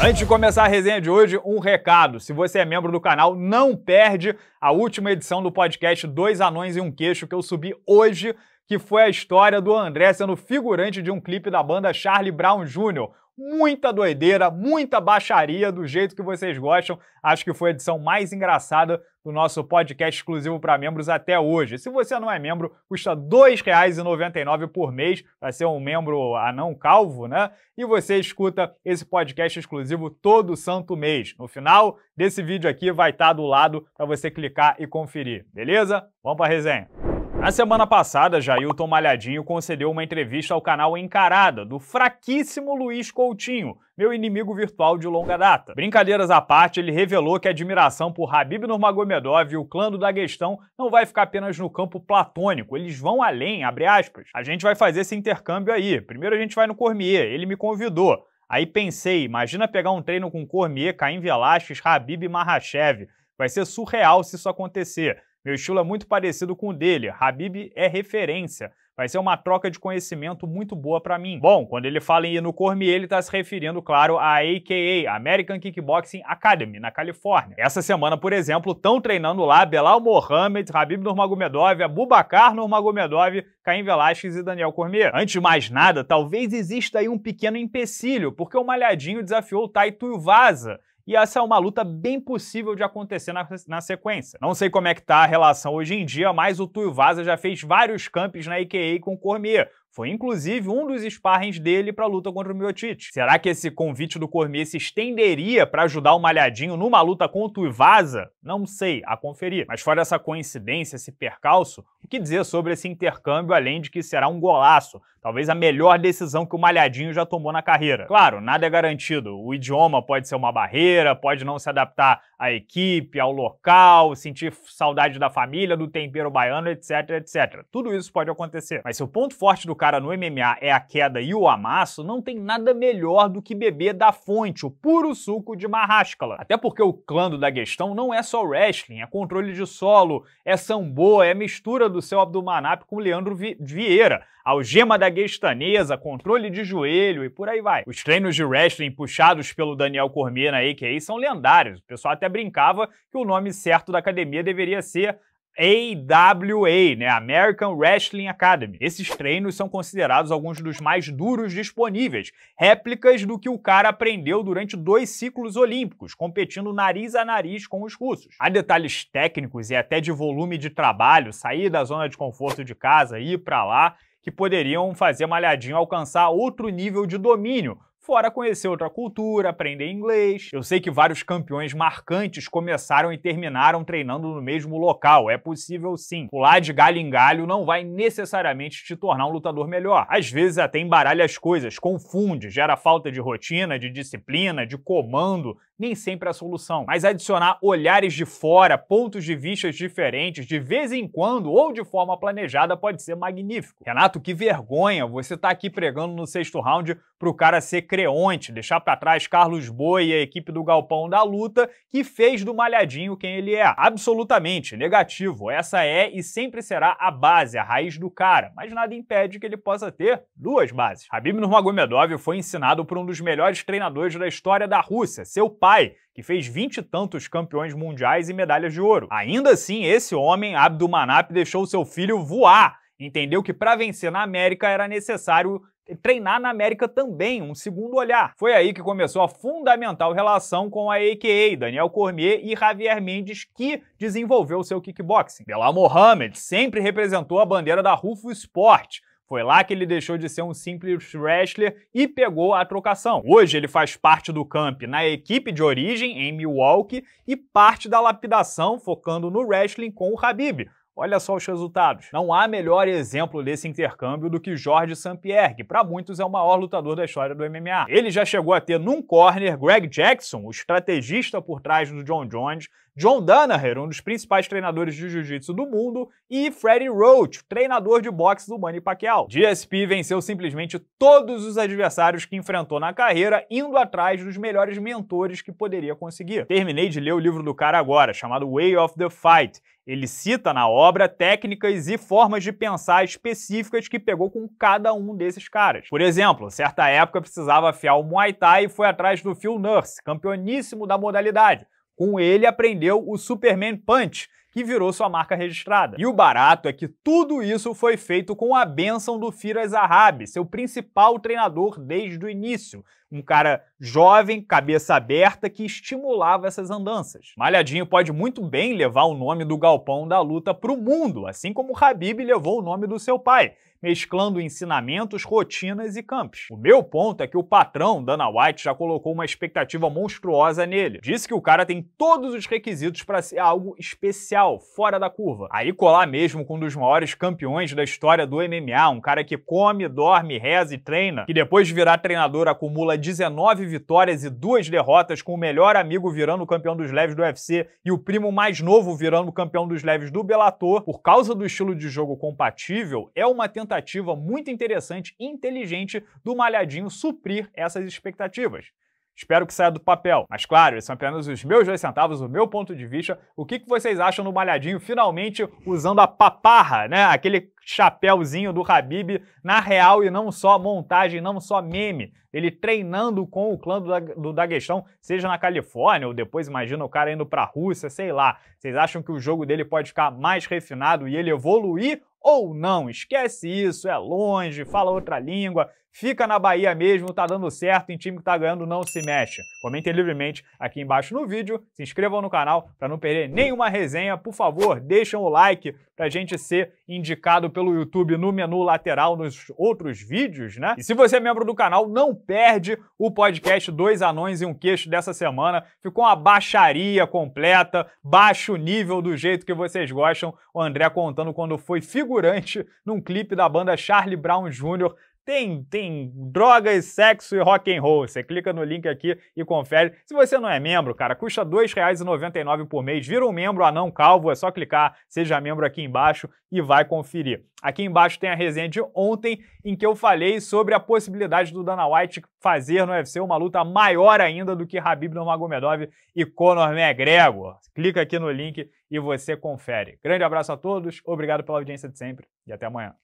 Antes de começar a resenha de hoje, um recado. Se você é membro do canal, não perde a última edição do podcast Dois Anões e um Queixo que eu subi hoje, que foi a história do André sendo figurante de um clipe da banda Charlie Brown Jr., muita doideira, muita baixaria do jeito que vocês gostam. Acho que foi a edição mais engraçada do nosso podcast exclusivo para membros até hoje. Se você não é membro, custa R$ 2,99 por mês para ser um membro anão calvo, né? E você escuta esse podcast exclusivo todo santo mês. No final desse vídeo aqui vai estar tá do lado para você clicar e conferir, beleza? Vamos para a resenha. Na semana passada, Jailton Malhadinho concedeu uma entrevista ao canal Encarada, do fraquíssimo Luiz Coutinho, meu inimigo virtual de longa data. Brincadeiras à parte, ele revelou que a admiração por Habib Nurmagomedov e o clã do Daguestão não vai ficar apenas no campo platônico, eles vão além, abre aspas. A gente vai fazer esse intercâmbio aí. Primeiro a gente vai no Cormier, ele me convidou. Aí pensei, imagina pegar um treino com Cormier, Caim Velasquez, Habib e Mahashev. Vai ser surreal se isso acontecer. Meu estilo é muito parecido com o dele. Habib é referência. Vai ser uma troca de conhecimento muito boa para mim. Bom, quando ele fala em ir no Cormier, ele está se referindo, claro, à AKA, American Kickboxing Academy, na Califórnia. Essa semana, por exemplo, estão treinando lá Belal Mohamed, Habib Nurmagomedov, Abubakar Nurmagomedov, Caim Velasquez e Daniel Cormier. Antes de mais nada, talvez exista aí um pequeno empecilho, porque o Malhadinho desafiou o Taito Vaza e essa é uma luta bem possível de acontecer na, na sequência. Não sei como é que tá a relação hoje em dia, mas o Tuivasa já fez vários campos na IKEA com o Cormier, foi inclusive um dos sparrings dele para a luta contra o Miocic. Será que esse convite do Cormier se estenderia para ajudar o Malhadinho numa luta contra o Ivasa? Não sei, a conferir. Mas fora essa coincidência, esse percalço, o que dizer sobre esse intercâmbio além de que será um golaço? Talvez a melhor decisão que o Malhadinho já tomou na carreira. Claro, nada é garantido. O idioma pode ser uma barreira, pode não se adaptar à equipe, ao local, sentir saudade da família, do tempero baiano, etc, etc. Tudo isso pode acontecer. Mas se o ponto forte do cara no MMA é a queda e o amasso, não tem nada melhor do que beber da fonte, o puro suco de marrascala. Até porque o clã do Daguestão não é só wrestling, é controle de solo, é sambo, é mistura do seu Abdulmanap com Leandro Vi Vieira, algema daguestanesa, controle de joelho e por aí vai. Os treinos de wrestling puxados pelo Daniel Cormier na AKA são lendários. O pessoal até brincava que o nome certo da academia deveria ser AWA, né, American Wrestling Academy. Esses treinos são considerados alguns dos mais duros disponíveis, réplicas do que o cara aprendeu durante dois ciclos olímpicos, competindo nariz a nariz com os russos. Há detalhes técnicos e até de volume de trabalho, sair da zona de conforto de casa, e ir para lá, que poderiam fazer Malhadinho alcançar outro nível de domínio, fora conhecer outra cultura, aprender inglês. Eu sei que vários campeões marcantes começaram e terminaram treinando no mesmo local, é possível sim. Pular de galho em galho não vai necessariamente te tornar um lutador melhor. Às vezes até embaralha as coisas, confunde, gera falta de rotina, de disciplina, de comando, nem sempre é a solução. Mas adicionar olhares de fora, pontos de vistas diferentes, de vez em quando ou de forma planejada, pode ser magnífico. Renato, que vergonha você tá aqui pregando no sexto round pro cara ser creonte, deixar para trás Carlos Boi e a equipe do Galpão da Luta, que fez do Malhadinho quem ele é. Absolutamente negativo. Essa é e sempre será a base, a raiz do cara, mas nada impede que ele possa ter duas bases. Habib Nurmagomedov foi ensinado por um dos melhores treinadores da história da Rússia, seu pai pai, que fez vinte e tantos campeões mundiais e medalhas de ouro. Ainda assim, esse homem, Abdulmanap, deixou seu filho voar. Entendeu que para vencer na América era necessário treinar na América também, um segundo olhar. Foi aí que começou a fundamental relação com a AKA, Daniel Cormier e Javier Mendes, que desenvolveu seu kickboxing. Bela Mohamed sempre representou a bandeira da Rufo Sport, foi lá que ele deixou de ser um simples wrestler e pegou a trocação. Hoje ele faz parte do camp na equipe de origem, em Milwaukee, e parte da lapidação focando no wrestling com o Habib, Olha só os resultados. Não há melhor exemplo desse intercâmbio do que Jorge Sampierre, pierre que para muitos é o maior lutador da história do MMA. Ele já chegou a ter num corner Greg Jackson, o estrategista por trás do John Jones, John Danaher, um dos principais treinadores de jiu-jitsu do mundo, e Freddie Roach, treinador de boxe do Manny Pacquiao. GSP venceu simplesmente todos os adversários que enfrentou na carreira, indo atrás dos melhores mentores que poderia conseguir. Terminei de ler o livro do cara agora, chamado Way of the Fight, ele cita na obra técnicas e formas de pensar específicas que pegou com cada um desses caras. Por exemplo, certa época precisava afiar o Muay Thai e foi atrás do Phil Nurse, campeoníssimo da modalidade. Com ele aprendeu o Superman Punch, que virou sua marca registrada. E o barato é que tudo isso foi feito com a bênção do Firas Arrabi, seu principal treinador desde o início. Um cara jovem, cabeça aberta, que estimulava essas andanças. Malhadinho pode muito bem levar o nome do galpão da luta para o mundo, assim como Habib levou o nome do seu pai mesclando ensinamentos, rotinas e campos. O meu ponto é que o patrão, Dana White, já colocou uma expectativa monstruosa nele. Disse que o cara tem todos os requisitos para ser algo especial, fora da curva. Aí colar mesmo com um dos maiores campeões da história do MMA, um cara que come, dorme, reza e treina, que depois de virar treinador acumula 19 vitórias e duas derrotas, com o melhor amigo virando campeão dos leves do UFC e o primo mais novo virando campeão dos leves do Bellator, por causa do estilo de jogo compatível, é uma tentativa tentativa muito interessante e inteligente do Malhadinho suprir essas expectativas. Espero que saia do papel. Mas claro, esses são apenas os meus dois centavos, o meu ponto de vista. O que, vocês acham do Malhadinho finalmente usando a paparra, né? Aquele chapéuzinho do Habib na real e não só montagem, não só meme. Ele treinando com o clã do, do Daguestão, seja na Califórnia ou depois imagina o cara indo pra Rússia, sei lá. Vocês acham que o jogo dele pode ficar mais refinado e ele evoluir ou não. Esquece isso, é longe, fala outra língua, Fica na Bahia mesmo, tá dando certo, em time que tá ganhando não se mexe. Comentem livremente aqui embaixo no vídeo, se inscrevam no canal para não perder nenhuma resenha. Por favor, deixem o like pra gente ser indicado pelo YouTube no menu lateral nos outros vídeos, né? E se você é membro do canal, não perde o podcast Dois Anões e um Queixo dessa semana. Ficou uma baixaria completa, baixo nível do jeito que vocês gostam. O André contando quando foi figurante num clipe da banda Charlie Brown Jr tem, tem drogas, sexo e rock and roll. Você clica no link aqui e confere. Se você não é membro, cara, custa R$ 2,99 por mês. Vira um membro anão calvo, é só clicar, seja membro aqui embaixo e vai conferir. Aqui embaixo tem a resenha de ontem em que eu falei sobre a possibilidade do Dana White fazer no UFC uma luta maior ainda do que Habib Nurmagomedov e Conor McGregor. Clica aqui no link e você confere. Grande abraço a todos, obrigado pela audiência de sempre e até amanhã.